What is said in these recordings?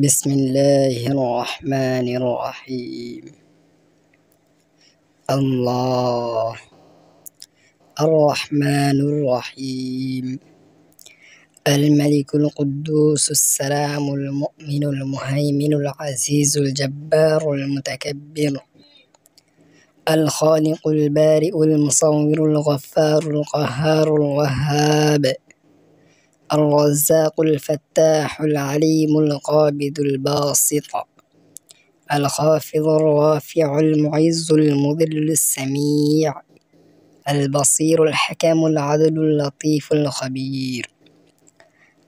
بسم الله الرحمن الرحيم الله الرحمن الرحيم الملك القدوس السلام المؤمن المهيمن العزيز الجبار المتكبر الخالق البارئ المصور الغفار القهار الوهاب الرزاق الفتاح العليم القابض الباسط الخافض الرافع المعز المذل السميع البصير الحكم العدل اللطيف الخبير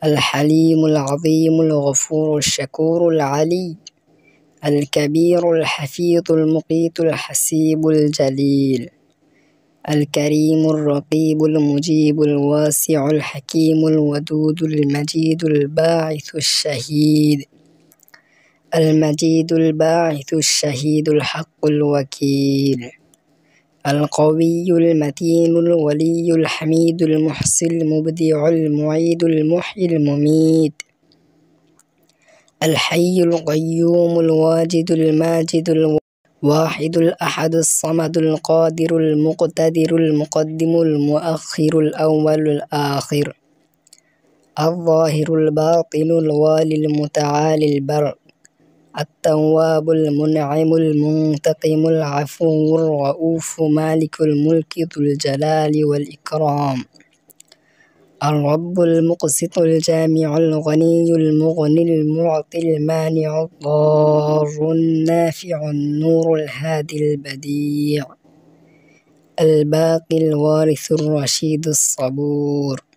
الحليم العظيم الغفور الشكور العلي الكبير الحفيظ المقيت الحسيب الجليل الكريم الرقيب المجيب الواسع الحكيم الودود المجيد الباعث الشهيد المجيد الباعث الشهيد الحق الوكيل القوي المتين الولي الحميد المحصي المبدع المعيد المحيي المميت الحي القيوم الواجد الماجد الو... واحد الأحد الصمد القادر المقتدر المقدم المؤخر الأول الآخر الظاهر الباطن الوالي المتعالي البر التواب المنعم المنتقم العفو الرؤوف مالك الملك ذو الجلال والإكرام الرب المقسط الجامع الغني المغني المعطي المانع الضار النافع النور الهادي البديع الباقي الوارث الرشيد الصبور